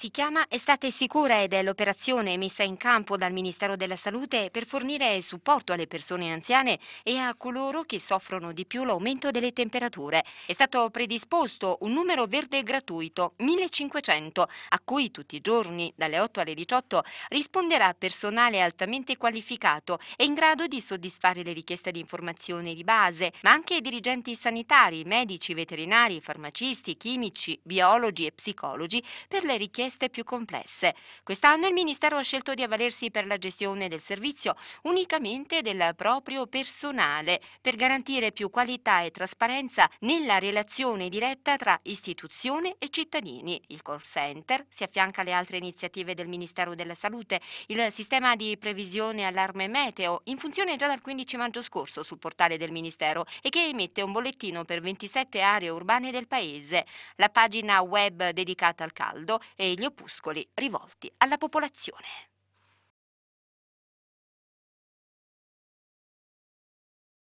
Si chiama Estate Sicura ed è l'operazione messa in campo dal Ministero della Salute per fornire supporto alle persone anziane e a coloro che soffrono di più l'aumento delle temperature. È stato predisposto un numero verde gratuito, 1500, a cui tutti i giorni, dalle 8 alle 18, risponderà personale altamente qualificato e in grado di soddisfare le richieste di informazione di base, ma anche dirigenti sanitari, medici, veterinari, farmacisti, chimici, biologi e psicologi per le richieste richieste più complesse. Quest'anno il Ministero ha scelto di avvalersi per la gestione del servizio unicamente del proprio personale per garantire più qualità e trasparenza nella relazione diretta tra istituzione e cittadini. Il call center si affianca alle altre iniziative del Ministero della Salute, il sistema di previsione allarme meteo in funzione già dal 15 maggio scorso sul portale del Ministero e che emette un bollettino per 27 aree urbane del Paese, la pagina web dedicata al caldo e il opuscoli rivolti alla popolazione.